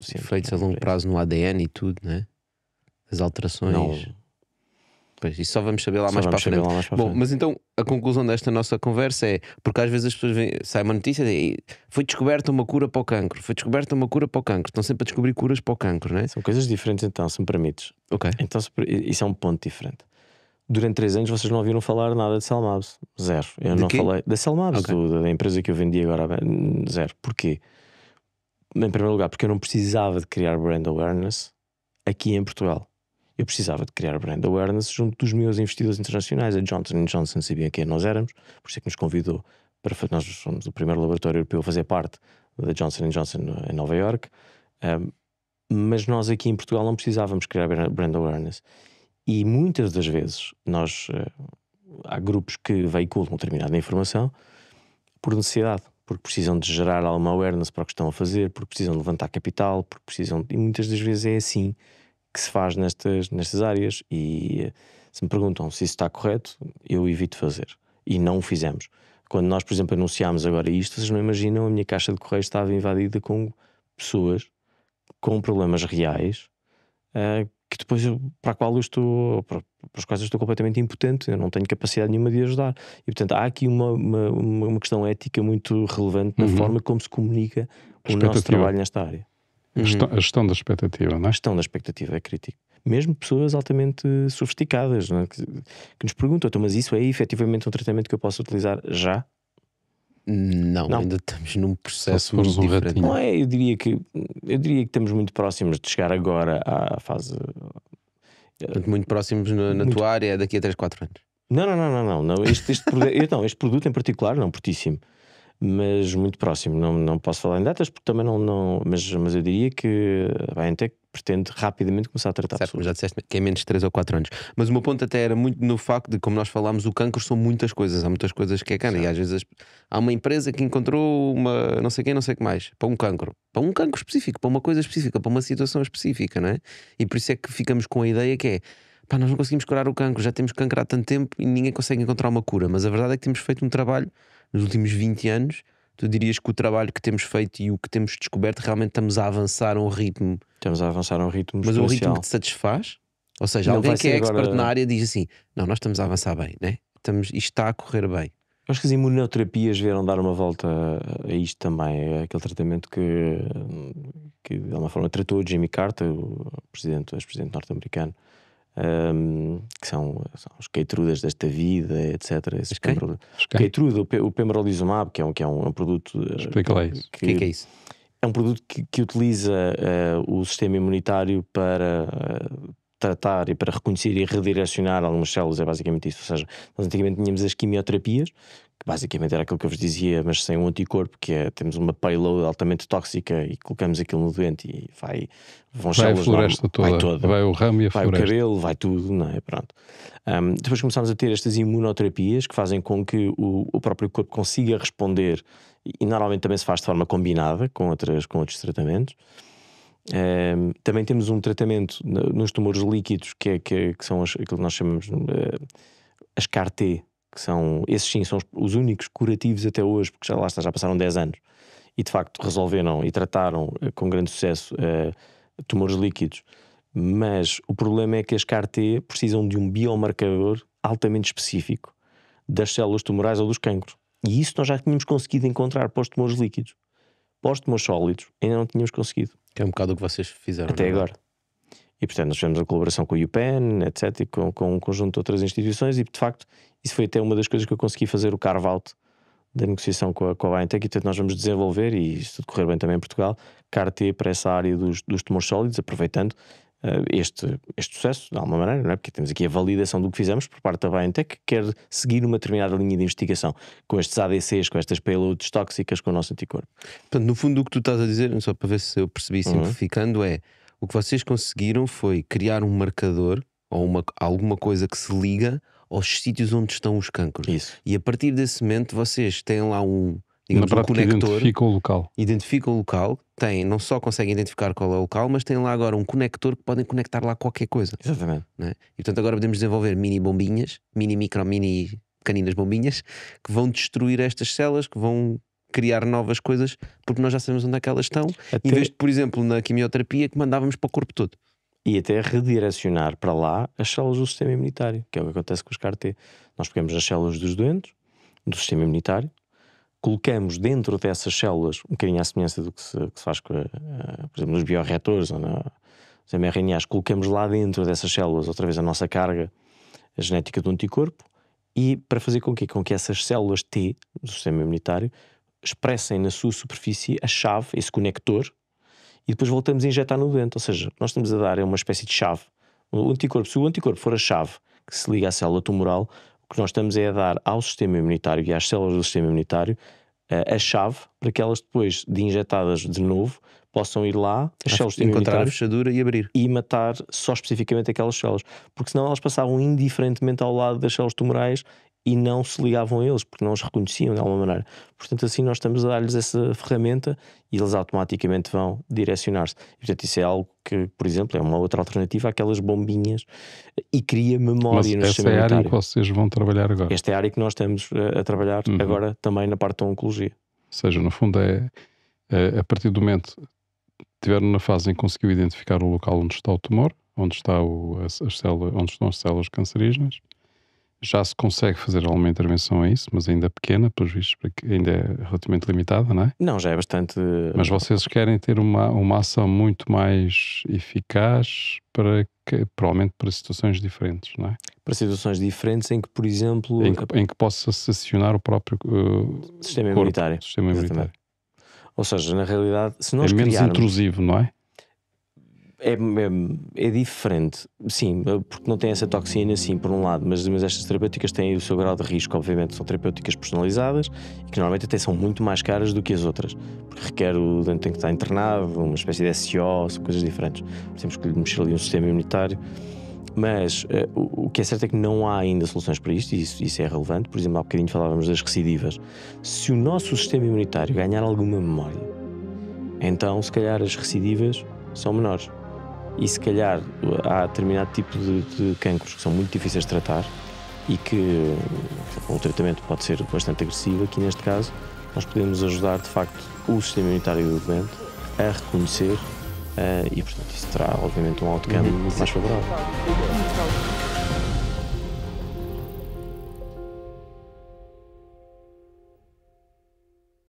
Os efeitos é a longo prazo no ADN e tudo, né? As alterações. Não. Pois, isso só vamos saber lá, só mais, vamos para saber lá mais para Bom, frente. mas então a conclusão desta nossa conversa é: porque às vezes as pessoas vêm sai uma notícia e foi descoberta uma cura para o cancro, foi descoberta uma cura para o cancro, estão sempre a descobrir curas para o cancro, não é? São coisas diferentes, então, se me permites. Ok. Então, isso é um ponto diferente. Durante três anos vocês não ouviram falar nada de Salmabs, zero. Eu de não quê? falei da Salmabs, okay. do, da empresa que eu vendi agora, zero. Porquê? em primeiro lugar, porque eu não precisava de criar brand awareness aqui em Portugal. Eu precisava de criar brand awareness junto dos meus investidores internacionais. A Johnson Johnson sabia quem nós éramos, por isso é que nos convidou para fazer. Nós somos o primeiro laboratório europeu a fazer parte da Johnson Johnson em Nova York. Um, mas nós aqui em Portugal não precisávamos criar brand awareness. E muitas das vezes nós eh, há grupos que veiculam determinada informação por necessidade porque precisam de gerar alguma awareness para o que estão a fazer, porque precisam de levantar capital, porque precisam. De... E muitas das vezes é assim que se faz nestas, nestas áreas. E eh, se me perguntam se isso está correto, eu evito fazer. E não o fizemos. Quando nós, por exemplo, anunciámos agora isto, vocês não imaginam, a minha caixa de correio estava invadida com pessoas com problemas reais uh, que depois eu, para a qual eu estou para, para as quais eu estou completamente impotente eu não tenho capacidade nenhuma de ajudar e portanto há aqui uma, uma, uma questão ética muito relevante na uhum. forma como se comunica o nosso trabalho nesta área a gestão, uhum. a gestão da expectativa, não é? A gestão da expectativa é crítica. Mesmo pessoas altamente sofisticadas é? que, que, nos perguntam, então, mas isso é efetivamente um tratamento que eu posso utilizar já? Não, não, ainda estamos num processo um diferente. Ratinho. Não é, eu diria que eu diria que estamos muito próximos de chegar agora à fase muito próximos na, na muito... tua área daqui a 3, 4 anos. Não, não, não, não, não. Este, este, produto, não, este produto em particular, não, portíssimo. Mas muito próximo. Não, não posso falar em datas porque também não. não mas, mas eu diria que vai até pretende rapidamente começar a tratar certo, Já disseste que é menos de 3 ou 4 anos. Mas o meu ponto até era muito no facto de, como nós falámos, o cancro são muitas coisas. Há muitas coisas que é cana. E às vezes há uma empresa que encontrou uma não sei quem, não sei o que mais, para um cancro. Para um cancro específico, para uma coisa específica, para uma situação específica, não é? E por isso é que ficamos com a ideia que é pá, nós não conseguimos curar o cancro, já temos cancro há tanto tempo e ninguém consegue encontrar uma cura. Mas a verdade é que temos feito um trabalho nos últimos 20 anos Tu dirias que o trabalho que temos feito e o que temos descoberto realmente estamos a avançar a um ritmo. Estamos a avançar a um ritmo. Mas o ritmo que te satisfaz? Ou seja, não alguém que é expert na área diz assim: não, nós estamos a avançar bem, né? estamos, isto está a correr bem. Acho que as imunoterapias vieram dar uma volta a isto também, é aquele tratamento que, que de alguma forma tratou Jimmy Carter, o presidente, ex-presidente norte-americano, um, que são, são, os queitrudas desta vida, etc. Esses pembro... Queitruda, o, o pembrolizumab, que é um, que é um, é um produto. Eh, Explica lá isso. o que é, que é isso? É um produto que, que utiliza uh, o sistema imunitário para uh, tratar e para reconhecer e redirecionar algumas células, é basicamente isso. Ou seja, nós antigamente tínhamos as quimioterapias, que basicamente era aquilo que eu vos dizia, mas sem um anticorpo, que é temos uma payload altamente tóxica e colocamos aquilo no doente e vai, vão vai células. A floresta não, toda. Vai toda. Vai o ramo e a vai floresta. Vai o cabelo, vai tudo, não é? Pronto. Um, depois começámos a ter estas imunoterapias que fazem com que o, o próprio corpo consiga responder e normalmente também se faz de forma combinada com, outras, com outros tratamentos. Um, também temos um tratamento nos tumores líquidos que, é, que, é, que são as, aquilo que nós chamamos uh, as CAR-T, que são, esses sim, são os, os, únicos curativos até hoje, porque já lá está, já passaram 10 anos e de facto resolveram e trataram uh, com grande sucesso uh, tumores líquidos. Mas o problema é que as CAR-T precisam de um biomarcador altamente específico das células tumorais ou dos cancros. E isso nós já tínhamos conseguido encontrar para os tumores líquidos. Para os tumores sólidos, ainda não tínhamos conseguido. Que é um bocado o que vocês fizeram. Até é? agora. E portanto, nós tivemos a colaboração com o UPenn, etc., e com, com um conjunto de outras instituições, e de facto, isso foi até uma das coisas que eu consegui fazer o carve-out da negociação com a, com a BioNTech, e portanto, nós vamos desenvolver, e se tudo correr bem também em Portugal, CAR-T para essa área dos, dos tumores sólidos, aproveitando eh, este, este sucesso, de alguma maneira, não é? porque temos aqui a validação do que fizemos por parte da BioNTech, que quer seguir uma determinada linha de investigação com estes ADCs, com estas payloads tóxicas, com o nosso anticorpo. Portanto, no fundo, o que tu estás a dizer, só para ver se eu percebi uhum. simplificando, uhum. é o que vocês conseguiram foi criar um marcador ou uma, alguma coisa que se liga aos sítios onde estão os cancros. Isso. E a partir desse momento, vocês têm lá um digamos, um conector. Identifica o local. Identifica o local, tem, não só conseguem identificar qual é o local, mas tem lá agora um conector que podem conectar lá qualquer coisa. Exatamente. É? E portanto agora podemos desenvolver mini bombinhas, mini micro, mini pequeninas bombinhas, que vão destruir estas células, que vão criar novas coisas, porque nós já sabemos onde é que elas estão, até... em vez de, por exemplo, na quimioterapia que mandávamos para o corpo todo. E até redirecionar para lá as células do sistema imunitário, que é o que acontece com os CAR-T. Nós pegamos as células dos doentes, do sistema imunitário, colocamos dentro dessas células, um bocadinho à semelhança do que se, que se faz, com, eh, por exemplo, nos biorreatores ou na, nos mRNAs, colocamos lá dentro dessas células, outra vez, a nossa carga a genética do anticorpo e para fazer com que, com que essas células T do sistema imunitário expressem na sua superfície a chave, esse conector, e depois voltamos a injetar no doente. Ou seja, nós estamos a dar uma espécie de chave. O anticorpo, se o anticorpo for a chave que se liga à célula tumoral, o que nós estamos é a dar ao sistema imunitário e às células do sistema imunitário eh, a chave para que elas depois de injetadas de novo possam ir lá, as células do encontrar a fechadura e abrir e matar só especificamente aquelas células, porque senão elas passavam indiferentemente ao lado das células tumorais e não se ligavam a eles, porque não os reconheciam de alguma maneira. Portanto, assim nós estamos a dar-lhes essa ferramenta e eles automaticamente vão direcionar-se. Portanto, isso é algo que, por exemplo, é uma outra alternativa àquelas bombinhas eh, e cria memória Mas no essa é a área que vocês vão trabalhar agora? Esta é a área que nós estamos eh, a, trabalhar uhum. agora também na parte da oncologia. Ou seja, no fundo é, é a partir do momento tiveram na fase em que conseguiu identificar o local onde está o tumor, onde, está o, as célula, onde estão as células cancerígenas, já se consegue fazer alguma intervenção a isso, mas ainda pequena, pelos vistos, ainda é relativamente limitada, não é? Não, já é bastante. Mas eh, vocês querem ter uma, uma ação muito mais eficaz para que, provavelmente para situações diferentes, não é? Para situações diferentes em que, por exemplo. Em que, em que possa se acionar o próprio uh, sistema corpo, imunitário. Sistema imunitário. Ou seja, na realidade, se é nós é criarmos... menos intrusivo, não é? É, é, é, diferente, sim, porque não tem essa toxina, sim, por um lado, mas, mas estas terapêuticas têm o seu grau de risco, obviamente, são terapêuticas personalizadas e que normalmente até são muito mais caras do que as outras, porque requer o dente tem que estar internado, uma espécie de SO, são coisas diferentes. Temos que mexer ali no sistema imunitário. Mas uh, o que é certo é que não há ainda soluções para isto, e isso, isso, é relevante. Por exemplo, há bocadinho falávamos das recidivas. Se o nosso sistema imunitário ganhar alguma memória, então se calhar as recidivas são menores e se calhar há determinado tipo de, de cancros que são muito difíceis de tratar e que o tratamento pode ser bastante agressivo. Aqui neste caso, nós podemos ajudar de facto o sistema imunitário do doente a reconhecer uh, e, portanto, isso terá obviamente um outcome uhum. muito mais favorável.